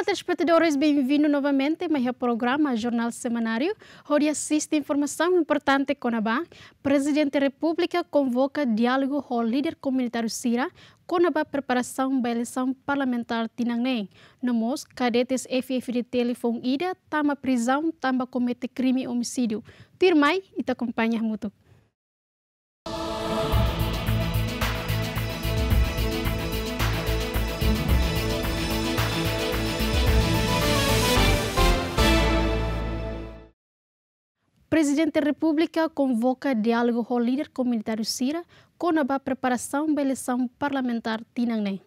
Olá, telespectadores, bem-vindo novamente ao meu programa Jornal Semanário, onde assiste informação importante com a BAC. Presidente da República convoca diálogo com o líder comunitário Cira com a preparação da eleição parlamentar No Mos, cadetes FFD telefone ida, tama prisão, tamba comete crime e homicídio. Tirmai e te acompanha muito. presidente da República convoca diálogo com o líder comunitário Sira com a preparação da eleição parlamentar Tinangném.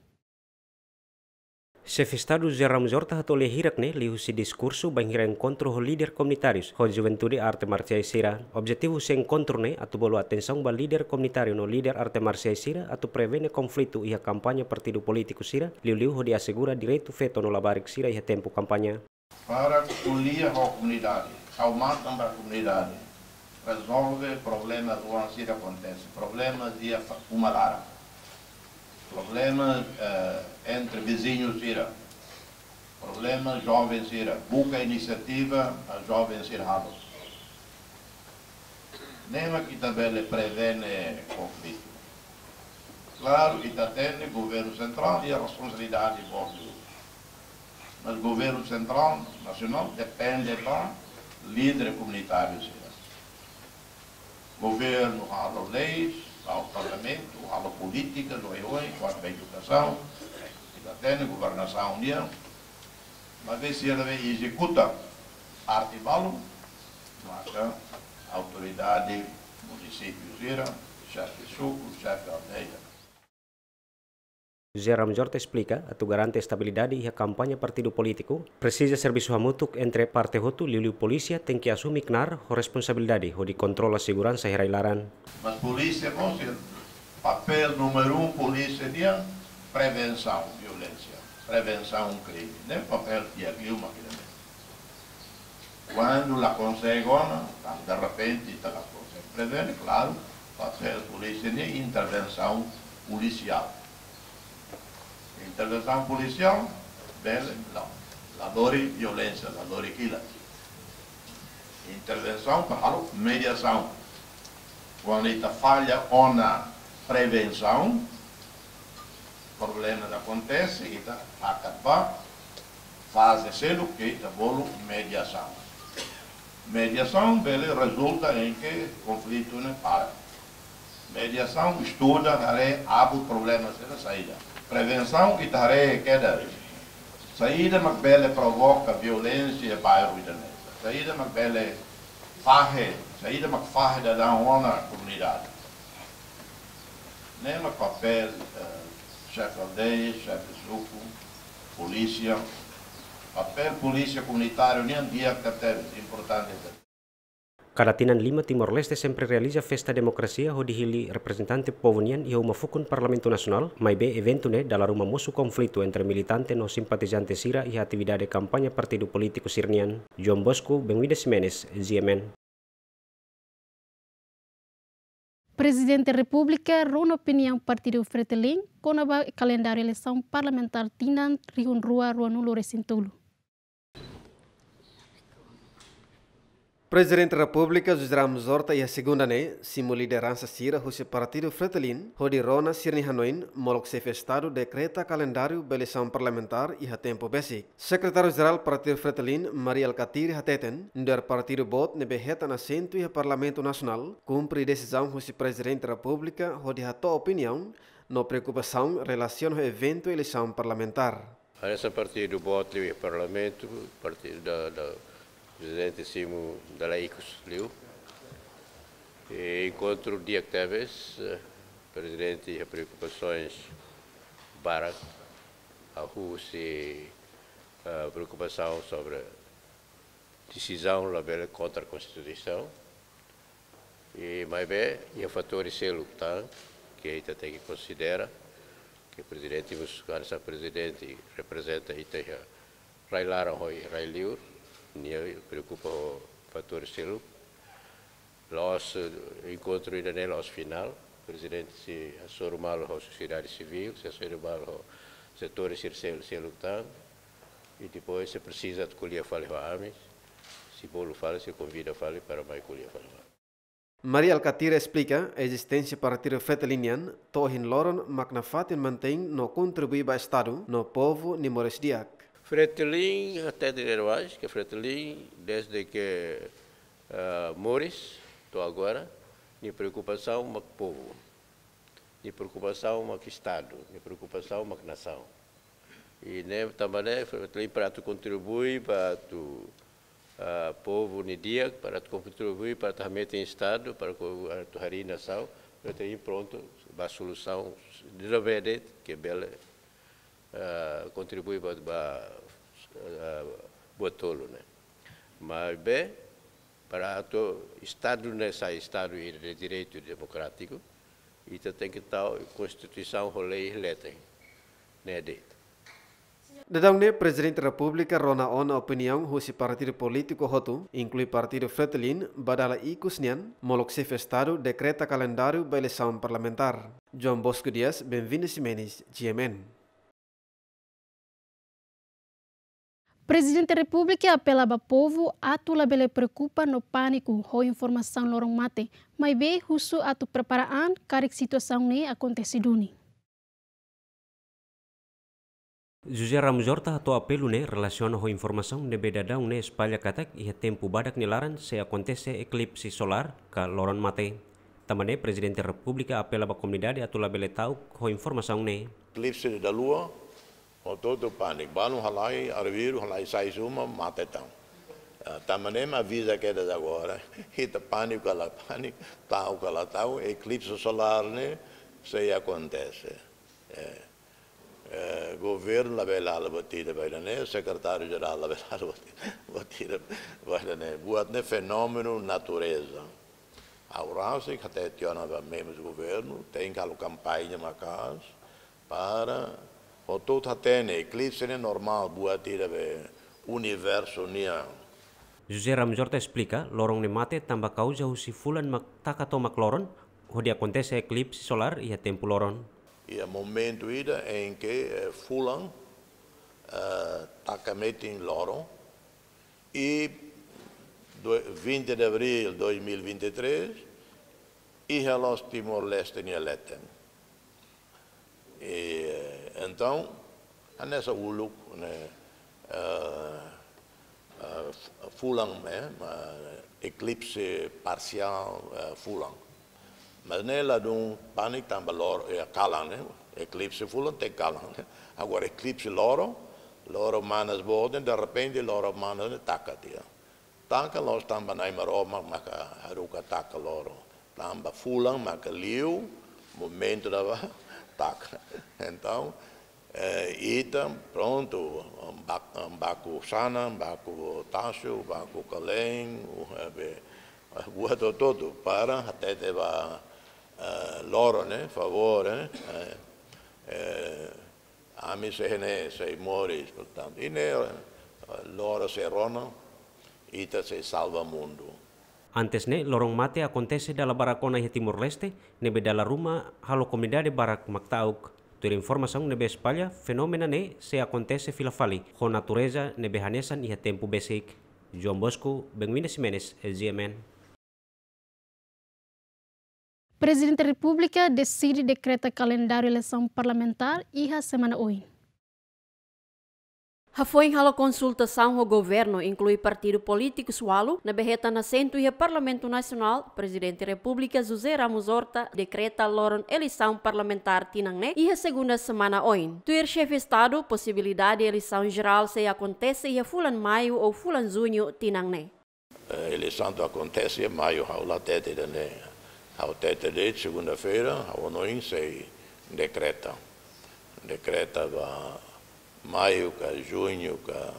de Estado Jerome Zorta ha hirakne liu si discurso para encontro ho líder comunitarios ho juventude arte marciais sira. Objetivo se encontro ne atu bolo atenção ba líder comunitario no líder arte marciais sira atu prevene conflito ia campanha partido político sira liu liu ho diasegura direito la no labarik sira ia tempo campanha. Para unir a aumentam para a comunidade, resolve problemas onde acontece, problemas de uma lara, problemas uh, entre vizinhos ira, problemas jovens ira, busca iniciativa a jovens irados. Nem aqui também lhe prevê conflito. Claro, que o governo central e a responsabilidade do Mas o governo central nacional depende para tá? líder comunitário será. Governo rala leis, ao parlamento, rala política, do EOI, quanto da educação, cidadania, governação, união. Mas vê se ela executa artivalo, marca autoridade, município, gira, chefe de suco, chefe de aldeia. Zeram Jorge explica atau tu garante estabilidade e a campanha partido político precisa serviço mútuo entre parte hotu e o polícia tem que assumir claro a responsabilidade ou de controle a segurança e railaran. Mas polícia, moça, papel número um polícia é prevenção violência, prevenção crime, né? papel e aqui uma Quando la consegue, de repente, la consegue prever, claro, papel polícia é intervenção policial. intervenção policial, dele, não. dor e violência, dor e kila. Intervenção, claro, mediação. Quando está falha ou na prevenção, problema acontece, está acabar, faz o que está bolo mediação. Mediação, dele resulta em que conflito não para. Mediação estuda, a abre problemas da saída. Prevenção e queda. Saída Macbele provoca violência bairro Idanesa. Saída Macbele farre, saída Macfarre da à comunidade. Nela papel eh, chefe aldeia, chefe suco, polícia. Papel polícia comunitário, nem um dia que teve importante. É Kada lima Timor-Leste sempre realiza festa Demokrasi, ho dihili representante povonian e fukun fucun Parlamento nasional, mai be evento ne dalla ruma mosu conflitto entre militante no simpatizante sira e atividade kampanye partido político sirnian. João Bosco, Benvides Menes, GMN. Presidente da República rou partido Fretelim, com kalendari calendário eleição parlamentar Tinan, Rio Rua, Rua Presidente da República José Ramos Horta e a segunda né, simo liderança sira o partido Fretilin, Rodi Rona Sirni Hanoin, molok sefe Estado decreta calendário beleção parlamentar e a tempo basic. Secretário-Geral Partido Fretilin, Maria Alcatir Hateten, der partido bot nebe heta na centro e Parlamento Nacional, cumpre decisão o Presidente da República, Rodi Hato opinião, no preocupação relaciona ao evento eleição parlamentar. Essa partido bot no Parlamento, partido da, da presidente da Laicos Liu, e encontro Diak Teves, eh, presidente de preocupações Barak, a Rússia a preocupação sobre a decisão labela contra a Constituição, e mais bem, e o fator de lutar, que ainda tem que considerar, que o presidente, o presidente representa a Railarahoy Railiur, ne preocupă fători ser La os eh, encontro ainda nem aos final, presidente se Sorumalo a sociedade civil, se o setores circelo se lutando e depois se precisa de colher fale homens, se bolo fale, se convida fale para mais colher fale Maria Alcatira explica a existência para tirar fetalinian, tohin loron magnafatin mantém no contribuir para o Estado, no povo, nem moresdiac. Fretilin até de Heroage, que é Fretilin, desde que uh, ah, Mores, estou agora, de preocupação com o povo, de preocupação com o Estado, de preocupação com a nação. E nem também né, Fretilin para tu contribuir para tu uh, povo no dia, para tu contribuir para também em Estado, para tu harir nação, Fretilin pronto, a solução, de é que é bela. Uh, contribui para Botolo. Né? Mas, bem, para o Estado nessa Estado de direito democrático, isso tem que estar Constituição, rolê e letra. Né, dito. Dedang ne Presiden Republika Rona on opinião husi partido político hotu, inclui partido Fretilin, badala i kusnian, molok estado decreta calendário ba eleição parlamentar. João Bosco Dias, Benvinas Simenes, GMN. presidente da República ao povo atu labele preocupa no pânico ou informação lorong mate, mas bem russo atu preparaan carik situação ne akontesi ni. José Ramos atu atau apelo ne relasiona ho ne beda daun ne espalha katak ia tempu badak nilaran se akontese eklipsi solar ka loron mate. Tamane presidente Presiden Republik apela a atu labele tau ho informasi ne. Eklipsi da lua Watoto pande, balu halai, arviru halai, saisuma, matetão. Ah, Tamaném tá, avisa que eles agora, hita pânico, cala pânico, tal, cala tal, eclipse solar, né? Isso aí acontece. É. É, governo la bela la batida bela né secretário geral la bela la batida bela né buat né fenômeno natureza aurasi que até membros do governo tem que campanha macas para Totuudha tēnei é normal bua tirabe universo nia. José Ramos explica, lorong ne mate tamba causa usi fulan mak takato makloron, onde acontece eclipse solar e a tempo loron. E a momento ida em que eh, fulan uh, eh, tacamente em loron e 20 de abril de 2023 e relógio Timor-Leste em Letten. E, eh, então, nessa uluk, né, uh, ah, uh, ah, fulang, né, eclipse parcial uh, ah, fulang. Mas nela de um pânico também loro, é calan, né? Eclipse fulang tem calan, né? Agora, eclipse loro, loro manas bodem, de repente loro manas taca-te. Taca loro também na imaroma, maca haruka taca loro. Tamba fulang, maca liu, momento da taca. Então, eh, pronto, Mbaku Sana, Mbaku Tacho, Mbaku Kalem, guardo todo para até levar uh, é, loro, né, favor, né, é, a mim se mores, portanto, e né, loro se rono, ita se salva mundo. Antes ne lorong mate acontece da la baracona Timor Leste, nebe da la ruma halo comida de barak Maktauk, Torej informação nebe espalha fenômeno ne se acontece filafali, com natureza nebe hanesan e tempo basic. João Bosco, Benguina Simenes, GMN. Presidente da República decide decreta calendário eleição parlamentar e a semana 8. A foi hala consultação ao governo, inclui partido político Sualo, na berreta nascente e Parlamento Nacional, Presidente da República José Ramos Horta decreta loron eleição parlamentar Tinangne e a segunda semana oin. Tuir chefe Estado, possibilidade de eleição geral se acontece e a fulan maio ou fulan junho Tinangne. A eleição acontece em maio, ao latete, ao tete de segunda-feira, ao noin se decreta. Decreta vai maio junho, maayuka, junyuka,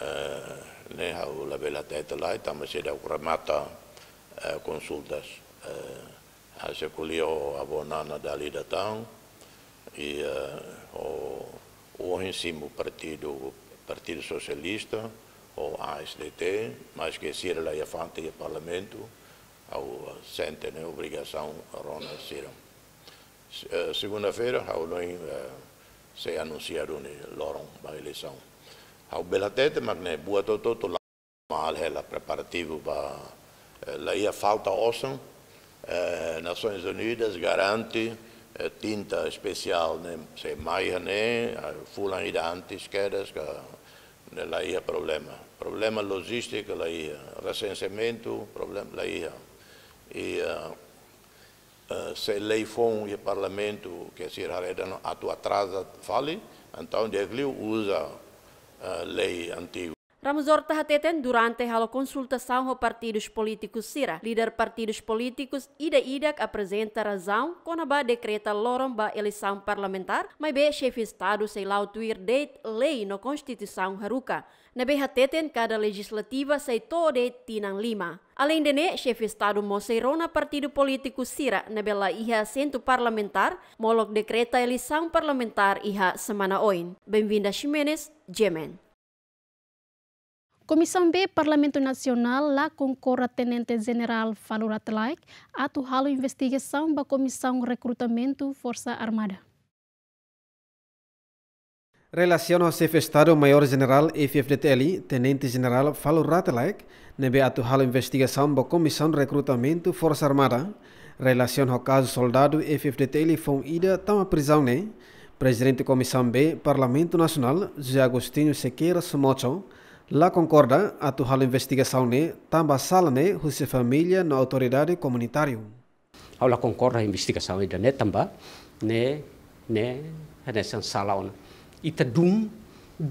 eh, ne hau labela teetelai, eh, eh, a dau consultas a se kulia a bonana dali tão e o o partido Partido Socialista, o ASDT, mas que Cira Laiafante e Parlamento, ao sentem né, obrigação a Rona Cira. Segunda-feira, ao noite se anunciaron loron para a eleição. Ao belatete, mas ne boa todo todo mal ela preparativo para eh, lá ia falta oção. Eh, Nações Unidas garante eh, tinta especial né se maia né fulan ida antes que lá ia problema problema logístico lá ia recenseamento problema lá ia e uh, eh, se a lei for e parlamento, que se a tua atrasa fale, então ele usa a eh, lei antiga. Ramzorta Hateten durante halo consultação ho partidos políticos Sira, lider partidos políticos Ida Idak apresenta razão quando a decreta ba eleição parlamentar, mai be chef Estado sei lá tuir deit lei no konstitusaun Haruka. Na hateten kada legislativa sei todo tinang lima. Além de ne, chefe de Estado Moseirona partido político Sira na bela iha sentu parlamentar, molok decreta eleição parlamentar iha semana oin. Bem-vinda Ximenes, Jemen. Comissão B Parlamento Nacional lá concorre Tenente General Falura a atuar a investigação da Comissão Recrutamento Força Armada. Relaciona ao chefe Estado-Maior General FFDTL, Tenente General Falo Ratelaik, nebe a halo investigação da Comissão Recrutamento Força Armada, Relaciona ao caso soldado FFDTL foi ida tão a prisão, né? Presidente da Comissão B Parlamento Nacional, José Agostinho Sequeira Somocho, La concorda a atuhal investigação ne tamba sala ne husi família na autoridade comunitária? Ao la concorda a investigação ida ne tamba ne ne hanesan sala ona. Ita dum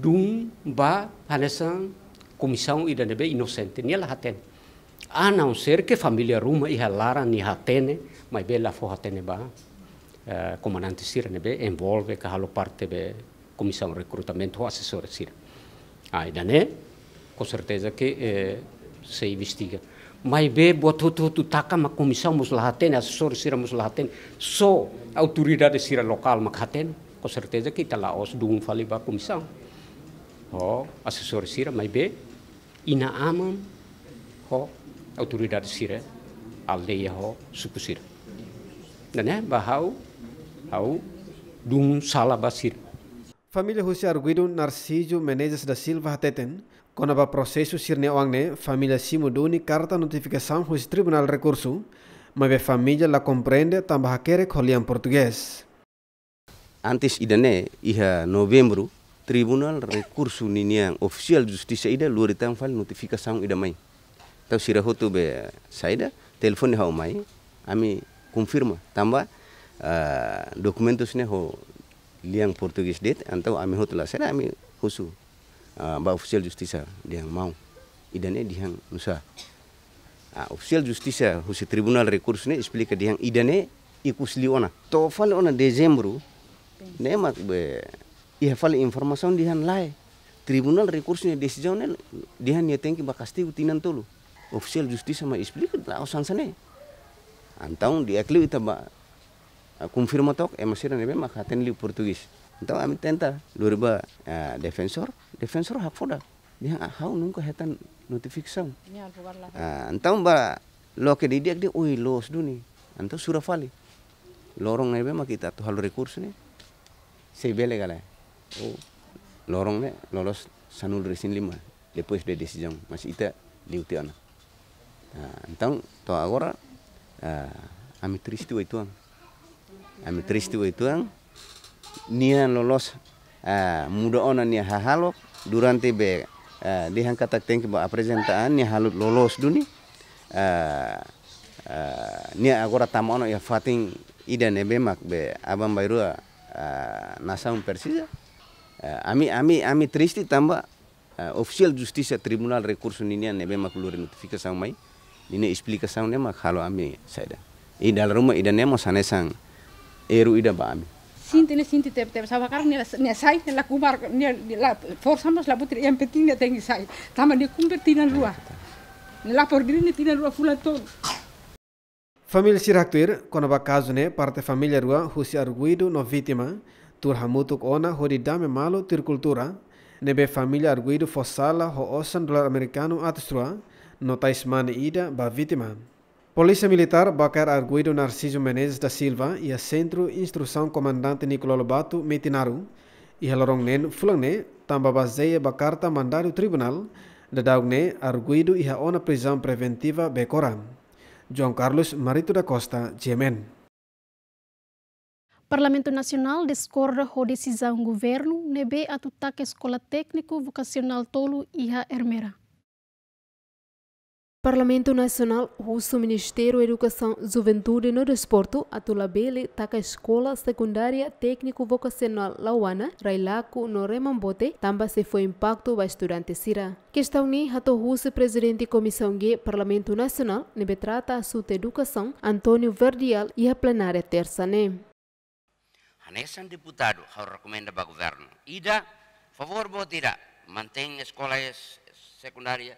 dum ba hanesan comissão ida nebe inocente ne la haten. A não ser que família ruma e halara ni hatene, mas bela fo hatene ba. Uh, comandante Sira nebe envolve kahalo parte be comissão recrutamento ou assessor Sira. Aí, dané, com certeza que eh, se investiga. Mas bem, botou tudo, taca tá uma comissão, mas lá tem, assessor, se mas lá tem, só a autoridade sira local, mas lá tem, com certeza que está lá, os dum falei para a comissão. Oh, assessor sira, mas bem, e na ama, oh, autoridade sira, aldeia, oh, suku sira. Né, bahau, hau, dum salabasir. Família Rússia Arguido Narciso Menezes da Silva Hateten, Kona ba prosesu sirne ne, familia simo duni karta notifikasam hos tribunal recurso, mabe familia la komprende tambah kere kholian português. Antes idane iha novembru, tribunal recurso yang ofisial justisia ida luritang fal notificação ida mai. Tau sirahotu be saida telepon hau mai ami konfirma tambah ah, uh, ne ho liang portugues det antau ami hotu la sera ami husu Ah, ba ofisial justicia dia mau idane dihang nusa ofisial ofisial justisa husi tribunal recurso ne dia yang idane ikus liona to fal ona desember ne mak be ia fal dia yang lai tribunal rekurs ne decisão dia dihang ne tem que bakasti utinan tolu ofisial justisa ma ke la osansane sana de dia itaba itu mbak emasira ne be mak haten portugis portugis então amitenta tenta lurba ah, defensor defensor hak dia hau nung ka hetan notification uh, ba lo ke didiak dia oi los duni antam sura fali lorong nebe ma kita tu halu rekurs ni sebele gale oh lorong ne lolos sanul resin lima depois de decision mas ita liuti ana uh, antam to agora uh, ami triste oi tuang ami triste oi tuang nia lolos uh, muda ona nia hahalok durante be uh, de han kata ba presentaan ni halut lolos duni uh, uh, ni eh, eh, agora tamono ya fatin ida nebe mak be abang bairua uh, eh, nasaun persija uh, ami ami ami tristi tamba uh, official justice tribunal recurso ne be mak notifikasi sang mai ini explicação ne mak halo ami saida i dalam rumah ida nemo sanesang eru ida ba ami sinti ne sinti te te savakar ne ne sai ne la kumar ne la for mas la putri yang penting ne tengi sai tama ne kumper tinan rua ne la por ne tinan rua fulan ton Família Siraktuir, quando a parte família rua husi arguido no vítima tur hamutuk ona horidame dame malo tir cultura nebe família arguido fosala ho osan dolar americano rua no taismane ida ba vítima Polícia Militar Bacar Arguido Narciso Menezes da Silva e a Centro Instrução Comandante Nicolau Lobato Metinaru e Halorong Nen também baseia Bacar ta mandado tribunal da Daugne Arguido e ona prisão preventiva Becora. João Carlos Marito da Costa, Jemen. Parlamento Nacional discorda o decisão governo nebe atutaque escola técnico vocacional tolo e a Hermera. Parlamento Nacional Russo Ministério da Educação, Juventude no Desporto, Atulabele, Taka Escola Secundária Técnico Vocacional Lauana, Railaku no Remambote, também se foi impacto para estudante Sira. Questão ni Rato Russo, Presidente Comissão G Parlamento Nacional, nebe trata a educação, Antônio Verdial e a plenária terça ne. Anexan deputado, eu recomenda para o governo. Ida, favor, botira, a escolas secundária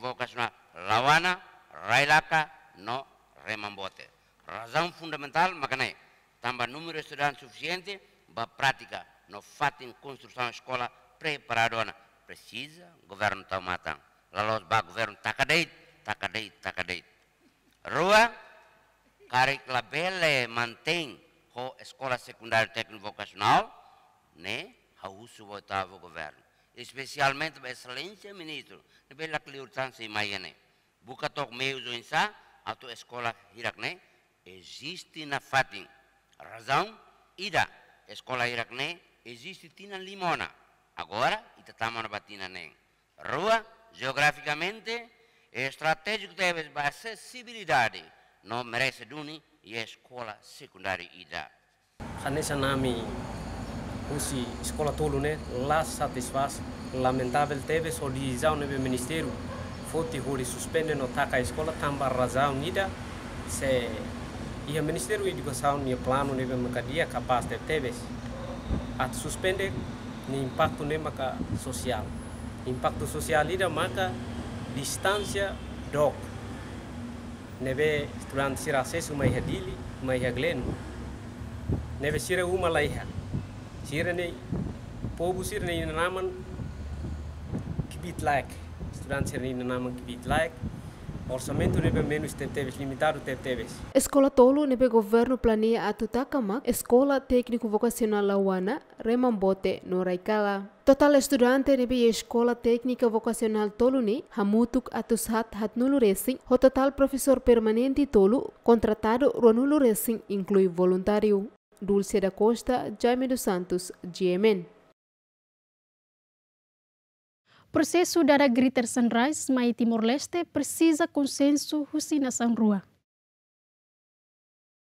vocacional Rawana, Railaka, no Remambote. Razão fundamental, Macané, também número de estudantes suficiente para prática, não em construção escola preparadora. Precisa, governo está matando. Lalos ba governo takadeit, takadeit, takadeit. Rua, Cariclabele mantém a escola secundária técnico vocacional, né? Hausu oitavo governo especialmente excelência ministro, pela cliurtan se imagine. Buca toc meio do insa, a tua escola Irakne existe na Fatin. Razão, ida, escola Irakne existe tina limona. Agora, itatama na batina nem. Né? Rua, geograficamente, estratégico deve acessibilidade. Não merece duni e escola secundária ida. Hanesa nami Usi sekolah tolune la satisfaz lamentável TV solicitação no ministério foti hori suspende no taka escola tambah razão nida se ia juga educação ia plano nebe makadia capaz de TV, at suspende ni impacto ne maka sosial impacto sosial ida maka distância dok nebe estudante sirase sumai hadili mai haglenu nebe sire uma laiha Sirene, Pobu Sirene in de namen gebied lijk. Estudantes Sirene in de namen gebied lijk. orçamento nebe menos tetebes, limitado tetebes. Escola tolo nebe governo planeia atutacama, escola técnico vocacional lauana, remambote no raikala. Total estudante nebe escola técnica vocacional ne, hamutuk atushat hatnulu racing, o total professor permanente tolu, contratado ronulu racing, inclui voluntário. Dulce da Costa, Jaime dos Santos, GMN. Processo da Greater Sunrise, Mai Timor-Leste, precisa consenso Rusinação Rua.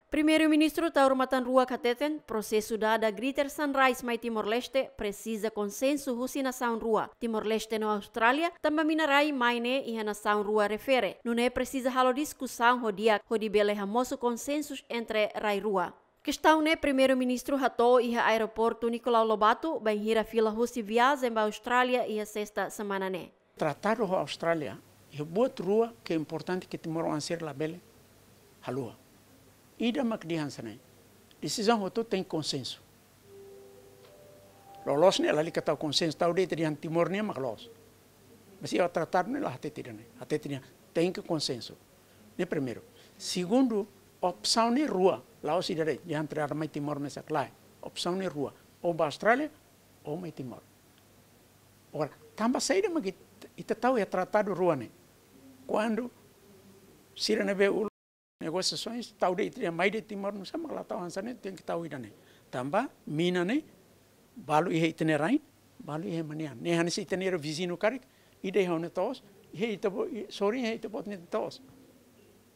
Primeiro-ministro Taur Rua Kateten, proses da da Greater Sunrise Mai Timor-Leste precisa consenso Rusinação Rua. Timor-Leste no tamba tamba minarai maine e Hanação Rua refere. Não precisa halo discussão hodi rodibele ramoso consensus entre Rai Rua. né? primeiro-ministro hatou e aeroporto Nicolau Lobato bem hira fila e viagem para a Austrália e a sexta semana né. Tratar a Austrália é boa rua que é importante que timoram a ser labele a lua. E da macdiança né. Decisão rotou tem consenso. Lolos né, ali que está o consenso, está o direito de timor né, mas lolos. Mas se eu tratar né, lá até teria, né, até teria. tem que consenso. Né primeiro. Segundo, opțiune rua, la o sidere, de între armai Timor mesa clai, opțiune rua, o ba Australia, o mai Timor. Ora, tambah saya dia kita tahu ya tratado rua ne. Quando se renove o negociações, tahu dia itria mai de Timor mesa mas lá tahu ansane tem que tahu ida ne. Tambah mina ne, balu ihe itne rain, balu ihe mania. Ne hanis itne ro vizino karik, ide haune tos, ihe itabo, sorry ihe itabo ne tos.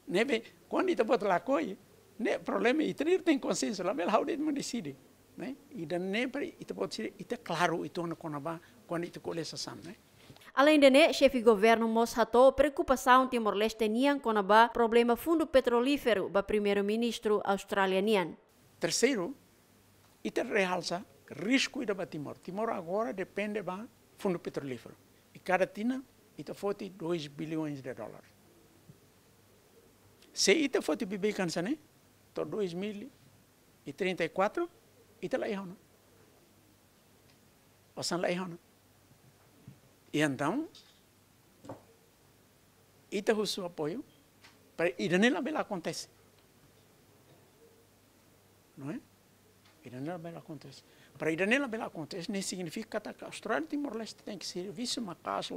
Nebe, quando ita bot la koi, ne problema ita ni tem consenso, lá bel haude mo decide, né? E da nebe ita bot sire, ita claro ita no ba quando ita kole sasam, né? Além de né, chefe de governo Moshato, preocupação Timor-Leste com o problema fundo petrolífero ba primeiro-ministro australiano Terceiro, isso então realça risco de ba Timor. Timor agora depende do fundo petrolífero. E cada tina ita fote 2 bilhões de dólares. Se ita foi bebê cansa, né? Tô 2034, ita lá errou, O san lá errou, E então, ita o seu apoio para Iranela Bela acontece. Não é? Iranela Bela acontece. Para Iranela Bela acontece, nem significa que a Austrália Timor-Leste tem que servir uma casa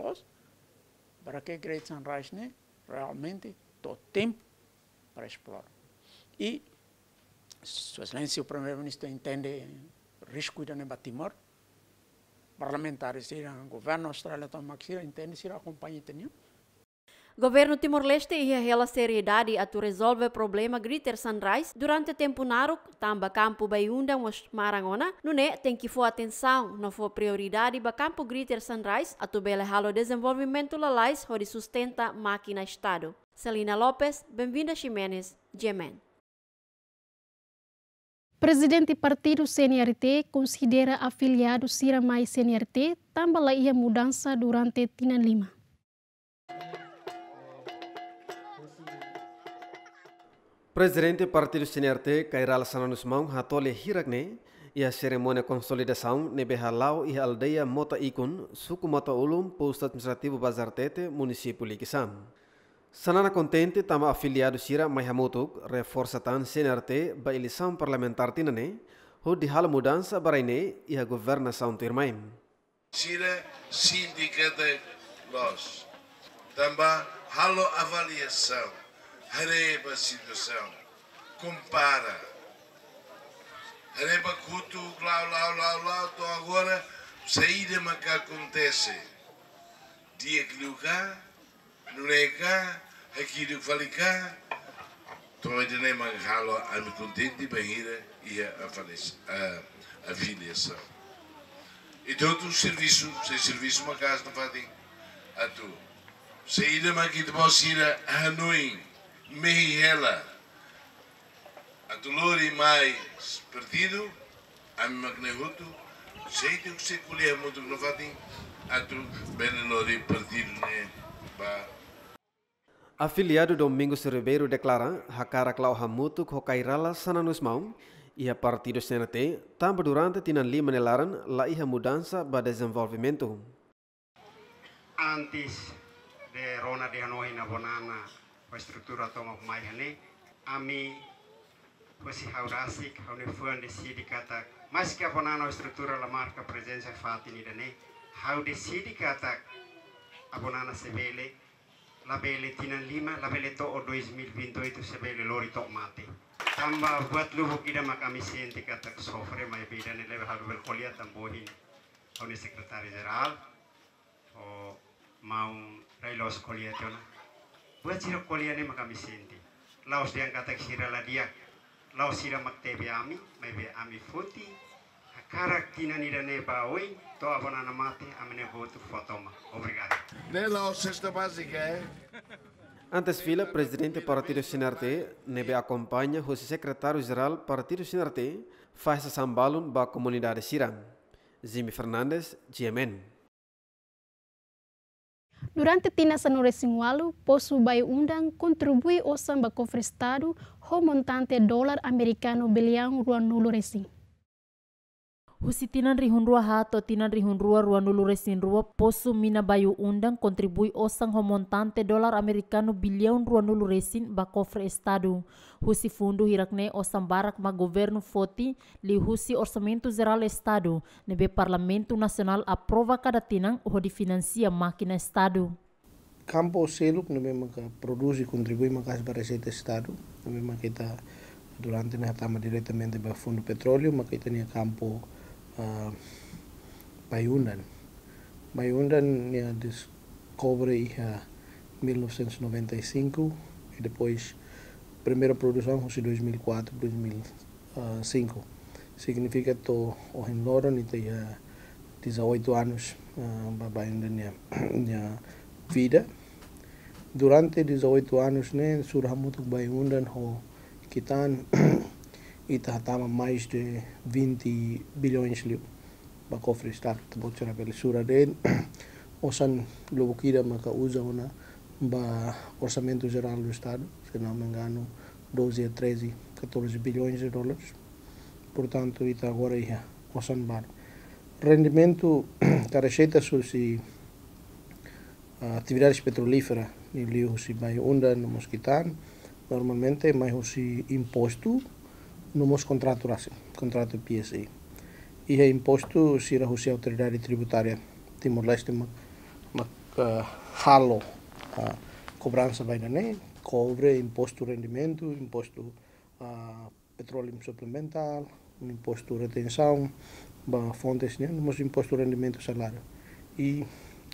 para que a Great Sunrise, né? Realmente, todo tempo para explorar. E, Sua Excelência, o Primeiro-Ministro entende risco de ir Timor, parlamentares irão, governo da Austrália, então, entende se irá acompanhar nenhum. Governo Timor-Leste ia a seriedade a tu resolver problema Greater Sunrise durante tempo naruk tamba campo Baiunda was Marangona, é, tem que for atenção, não for prioridade ba campo Greater Sunrise a tu bele halo desenvolvimento lalais onde sustenta máquina Estado. Celina Lopes, bem-vinda Ximenes, Gemen. Presidente Partido CNRT considera afiliado Siramai CNRT tambala ia mudança durante Tina Lima. Presidente Partido CNRT, Kairala Sananus Maung, hatole hirakne, ia cerimônia consolidação neberhalau i aldeia Mota Ikun, suku Mota Ulum, posto administrativo Bazartete, munisipu Likisam. Sanana kontente tama afiliado sira Maihamutuk, reforsa tan CNRT, ba ilisam parlamentar tinane, ho dihal mudansa baraine iha governa saun tirmaim. Sira sindicato los tamba halo avaliasaun. Areba situação. Compara. Areba cuto, lá, lá, lá, lá, então agora saída mas que acontece. Dia que lhe cá, não é cá, aqui lhe falei cá. Então ainda nem manjalo a me contente de banheira e a, a filiação. E todo o serviço, sem serviço uma casa não fazem a tu. Saída mas que te posso ir a Hanoi. Mehiela, a dolor e mais perdido, a mim magneguto, jeito que se colher muito gravadim, a tu e perdido né, ba. Afiliado Domingos Ribeiro declara, hakara klau hamutuk hokairala sananus maung, Ia partido CNT também durante tinan Lima Nelaran, lá ia mudança ba desenvolvimento. Antes de Rona de Hanoi na Bonana, estrutura toma mai hane ami kosi hau ne fuan de sidikata mas ke aponano estrutura la marca presenza fatini dane hau de kata, aponana sebele la bele tina lima la bele to o itu sebele lori to mati. tamba buat lubuk ida makami senti dikata sofre mai beda ne lebe halu berkolia tambohin haune sekretaris jeral, o mau Railos Koliatona Buat sirap kuliah ni maka misindi. Lau sedang kata sirap ladia. Lau sirap maktebe ami, mebe ami futi. Karak tina nira ne baoi, to abona na mate, amene voto fotoma. Obrigado. Nela cesta básica é. Eh? Antes fila, presidente do Partido Sinarte, nebe acompanha o secretário-geral do Partido Sinarte, faz sambalun ba comunidade siram, Jimmy Fernandes, GMN. Durante tina sanoresing walu, posso bai undang contribui o samba frestado, estado, ho montante dólar americano bilhão ruan nulo resing. Husi tinan rua hato tinan nulu resin rua posu mina bayu undang kontribui osang homontante dolar amerikano bilion nulu resin bakofre estado. Husi fundu hirakne osang barak ma governu foti li husi orsamentu zeral estado nebe parlamentu nasional aprova cada tinan di finansia makina estado. Kampo seluk nebe maka produsi kontribui makas bareset estado nebe kita durante na tama diretamente ba fundo petróleo kita nia kampo uh, ah, Bayundan. Bayundan descobri em uh, 1995 e depois primeira produção foi 2004, 2005. Significa que estou em Loron e tenho 18 anos para uh, minha, minha vida. Durante 18 anos, né, surra muito Bayundan undan ho kitan e tratava mais de 20 bilhões de para cofre estar de botar a sura dele ou são lobo que irá mas usam na ba orçamento geral do estado se não me engano 12 a 13 14 bilhões de dólares portanto está agora ia o são bar rendimento da receita sobre atividades petrolíferas no Rio Sibai Onda no Mosquitar normalmente mais o imposto no nosso contrato RASI, contrato PSI. E é imposto se a Rússia autoridade tributária Timor-Leste mas ma, uh, eh, halo eh, cobrança vai né cobre imposto rendimento, imposto uh, eh, petróleo suplementar, imposto retenção, ba, fontes, né, mas imposto rendimento salário. E,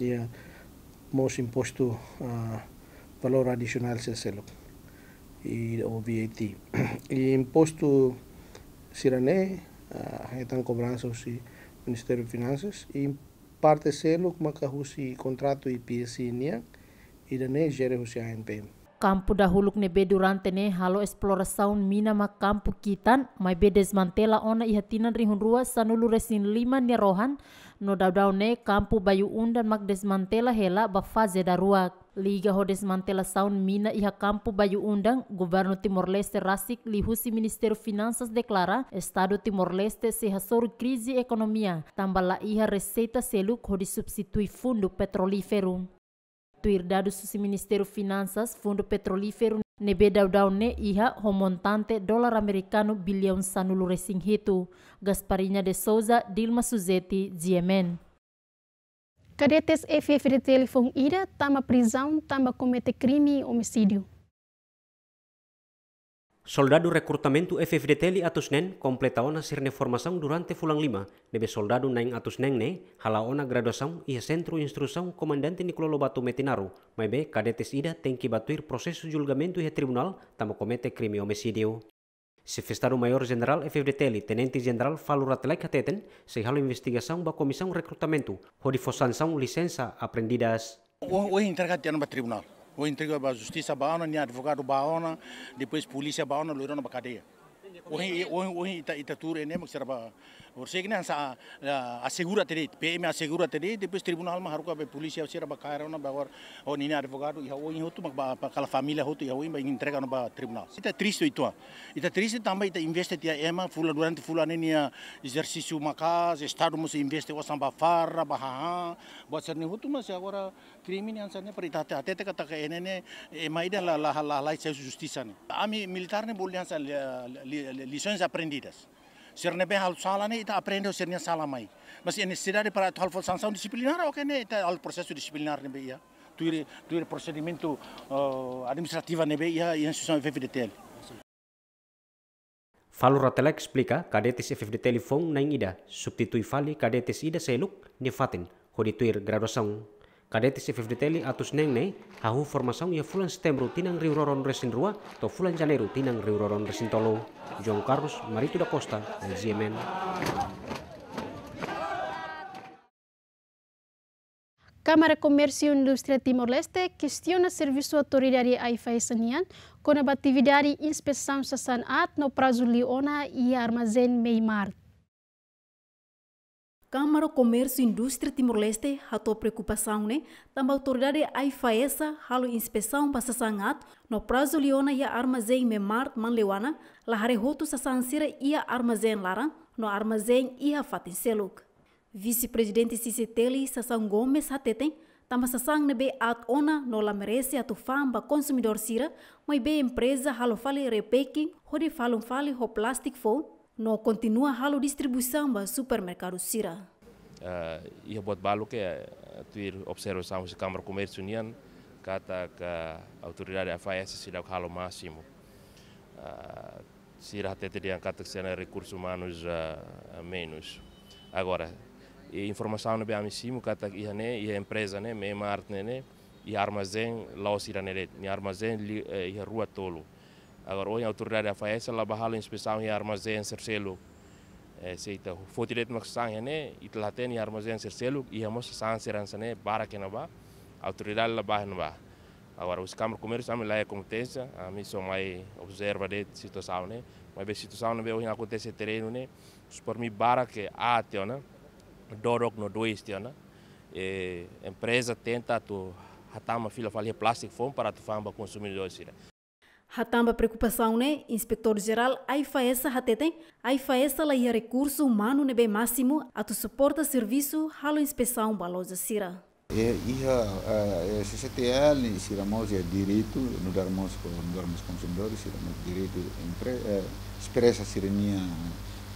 e uh, imposto uh, valor adicional se selo. ή ο VAT. Οι impostu sirane ήταν cobranzos y ah, Ministério de Finanças, e parte selo makahusi contrato y PSI niya idane e jere husi ANPM. Kampu dahuluk nebe durante ne halo eksplorasau mina ma kampu kitan mai be desmantela ona ihatinan rihun rua sanulu resin lima nerohan rohan no ne kampu bayu undan mak desmantela hela ba faze daruak. Liga ho desmantela saun mina iha kampu Bayu Undang, Gubernu Timor-Leste Rasik lihusi Ministeru Finansas deklara Estado Timor-Leste se sobre ekonomia. tambala iha receita seluk ho fundu fundo Tuir dadu Susi Ministeru Finansas fundu petroliferu Nebe daudaune iha homontante dolar americano bilion sanulu resing hitu. Gasparinya de Souza, Dilma Suzete, Diemen. Kadetes FF de telefone ida, tama prisão, tama comete crime e Soldado Recrutamento FFDTL li atus nen completaona sirne formação durante fulang lima, debe soldado neng atus neng ne, ona graduação e centro instrução comandante Nicolau Lobato Metinaro, mas be cadetes ida tem que batuir processo julgamento e tribunal tamo comete crime homicídio. Se o maior general FFDTL, tenente general Falu Ratlai Kateten, se halo investigação ba comissão recrutamento, hodi sanção licença aprendidas. O, o entregar para tribunal o entrega para a justiça baona, nem advogado baona, depois polícia baona, loirona para cadeia. O hoje, Itatura, nem que será para você que assegura-te direito, PM assegura te direito, depois tribunal mas haruka polícia você ba cara na ba agora o nini advogado e o inhoto ba para a família hoto e o imba entrega no ba tribunal. Está triste itu. Está triste também está investe tia ema fula durante fula nini exercício macas, estado se investe o samba farra ba ha ba ser ni hoto mas agora crime ni ansa ne para até até kata ka enene e mai da la la la la justiça ne. Ami militar ne bolhan lições aprendidas. sirne be hal sala ne ita aprende sirne sala mai mas ini sidare para hal fol sanção disciplinar o que ne ita al processo disciplinar ne be ia tuire tuire procedimento uh, administrativa ne be ia instituição FFDTL Falu Ratela explica cadetes FFDTL fong na ida substitui fali cadetes ida seluk nifatin fatin hodituir graduação Kadetis se teli atus neng nei, hahu formasaun ia fulan setembro tinang riu roron resin rua, to fulan janeiro tinang riu roron resin tolo. John Carlos, Marito da Costa, LGMN. Kamara komersi Industri Timor-Leste kestiona servisu autoridade aifaiçanian com a atividade inspeção sasan at no prazo liona e armazen Mei março. Câmara Comércio e Industri Timur Timor-Leste atau preocupação né, tamba autoridade ai faesa halo inspeção para no prazo liona ia armazém memar manlewana lahare hotu sasansira ia armazém lara no armazém ia seluk. Vice-presidente Sisiteli Sasang Gomes hateten tamba sasang nebe at ona no lamerese atu famba consumidor sira, mas be empresa halo fale repeking hode falum fale ho plastic phone no continua halo distribuição ba supermercado Sira. Uh, ia buat balu ke tuir observação de Câmara Comércio União kata a autoridade AFAS sidak halo máximo. Uh, eh, Sira tete de angkata sena recursos humanos uh, eh, menos. Agora, e informação no que kata ia ne, ia empresa né, me mart ne ne, armazém lá o Sira ne, ia armazém a rua tolo. Agora, hoje a autoridade faz ela a inspeção e armazém cercelo. Eh, se ita foto de sangue, né? E lá tem armazém cercelo e a moça sangue serança, né? Barra que não vá. A autoridade lá barra não vá. Agora, os câmaras comércio, a mim lá é competência, a mim só mais observa de situação, né? Mas a situação não veio acontecer terreno, né? Os por mim barra que a teu, né? Dorok no dois teu, né? E empresa tenta tu hatama tá fila falia plástico fom para tu famba consumidor, assim, né? Hatamba preocupação, né? Inspector-Geral, aí faz hatete, aí faz ela ia recurso humano né bem máximo, a tu suporta serviço, halo inspeção baloja sira. É, ia, a, a é, CCTL, siramos é direito, não darmos, não darmos consumidores, siramos direito, empre, é, expressa sirenia,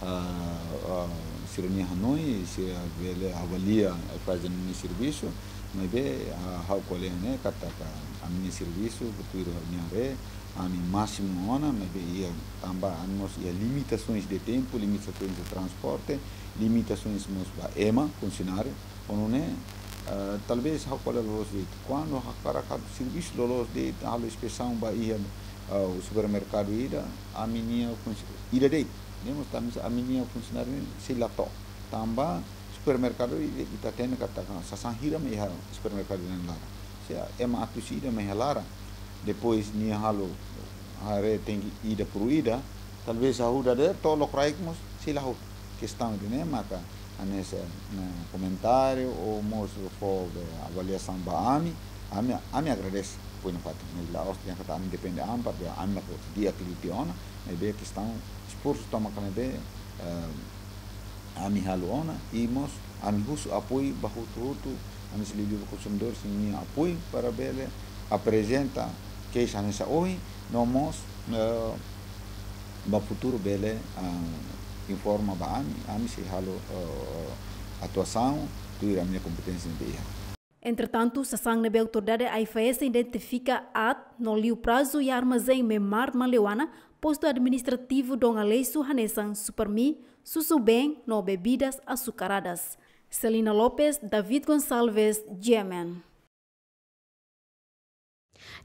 a, a sirenia hanoi, se a avalia, faz a minha serviço, mas bem, a hau colher, né, cataka, a minha serviço, tu ir a minha ani maximum ona, ia tambah anos ia limitações de tempo, limitações de transporte, limitações mesmo a EMA, funcionário, onde uh, eh, talvez há qual é o quando há para cá serviço lolos de a inspeção bahia o supermercado ida, a minha ida de, nemos tamis a minha funcionário se laptop, tambah supermercado ida tendo katakan sasang hiram ia supermercado yang lara, se EMA atusi ida mehalara, depois ni halo hare tem ida pro ida talvez a huda de tolok raikmos silahu questão de né maka anessa né, comentário ou mostro for avaliação ba ami ami ami agradece põe no fato né lá os tinha que ami depende am para ami ko dia clitiona né be questão esforço toma como be ami halona e mos ami husu apoio bahutu ami se livre consumidor sim apoio para bele apresenta que xa está hoje no uh, ba futuro bele uh, ah, informa ba a ami se halo uh, ah, atuação tu a minha competência em dia Entretanto, a na autoridade a IFS identifica at no liu prazo e armazém Memar maleuana, posto administrativo Dom Aleixo Hanessan Supermi, bem no bebidas açucaradas. Celina Lopes, David Gonçalves, Yemen.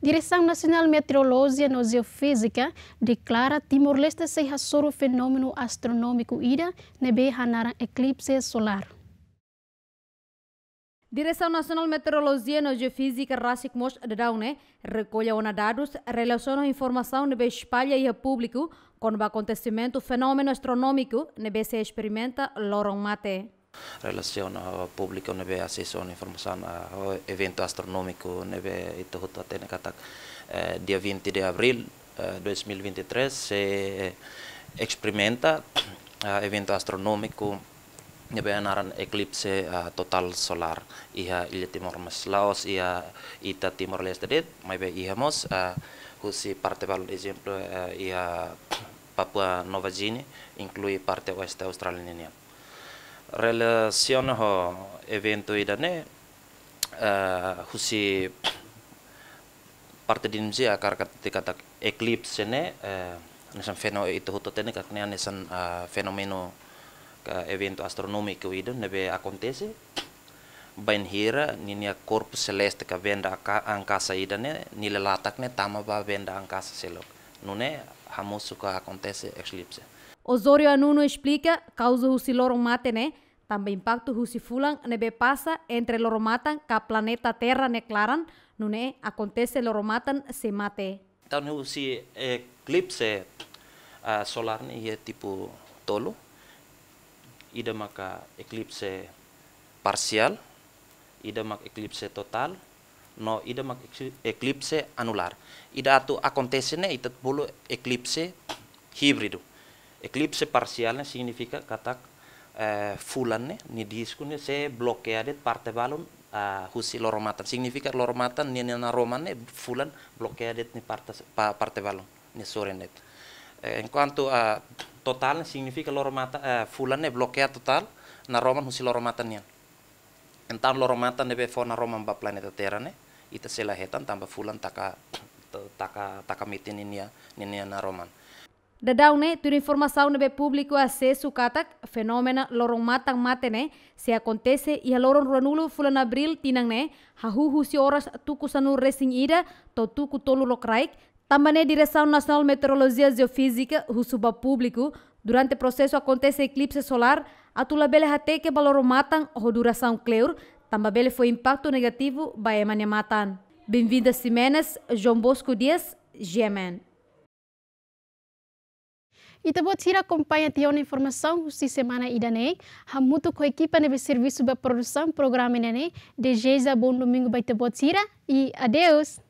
Direção Nacional Meteorológica e Geofísica declara Timor-Leste seja o fenômeno astronômico Ida, nebe hanaran eclipse solar. Direção Nacional Meteorológica Meteorologia e Geofísica Rasik de Dadaune recolhe uma dados relacionam informação nebe espalha e público com o acontecimento fenômeno astronômico nebe se experimenta Loron mate. relaciono público nebe asesor informação eh, ao evento astronômico nebe itu hutu até katak. dia eh, 20 de abril 2023 eh, se experimenta evento astronômico anaran eclipse total solar iha ilha timor mas laos iha ita timor leste det maibe iha mos uh, husi parte bal exemplo iha papua nova guinea inclui parte oeste australiana relation ho evento idane uh, eh, husi parte dinzi akar kata eclipse ne uh, eh, nisan feno itu hoto tene kakne nisan uh, eh, fenomeno ka evento astronômico ne nebe akontese bain hira ninia corpo celeste ka venda ka angkasa idane nile latak ne tama ba venda angkasa selok nune hamusuka ka eclipse Osorio Anuno explica causa husi loro mate ne, tambah impacto husi fulang nebe pasa, entre loro matan ka planeta Terra ne klaran, nune acontece loro matan se mate. Então husi eclipse uh, solar ne ye tipo tolo, ida maka eclipse parsial, ida mak eclipse total, no ida mak eclipse anular ida atu acontece ne itu bolu eclipse hibridu. Eclipse parsialnya significa kata eh, ne ni diskune se balon a uh, eh, husi loromatan. Significa loromatan ni roman ne fulan blockerade ni parte, pa, balon ni net Eh, in quanto a totale significa loromata eh, ne blokea total na roman husi loromatan nian. entar loromatan ne nebe fona roman ba planeta Terra ne ita selahetan tamba fulan taka taka taka mitin ini ya, ini na roman. Dadaune, eh. eh. tu informação nebe público acesso katak fenômeno lorong matang mate ne, se acontece e a lorong ruanulo fulan abril tinang ne, hahuhu si horas tuku sanu racing ida, to tuku tolu lokraik, tambane Direção Nacional Meteorologia Geofísica, husuba público, durante o processo acontece eclipse solar, atula bele hateke balorong matang ho duração cleur, tamba bele foi impacto negativo, baemania emanematan. Bem-vinda Simenes, João Bosco Dias, Gemen. Itabotira acompanha a informação o semana idane. muito com a equipa no serviço da produção programa idane. Deseja bom domingo para Itabotira e adeus.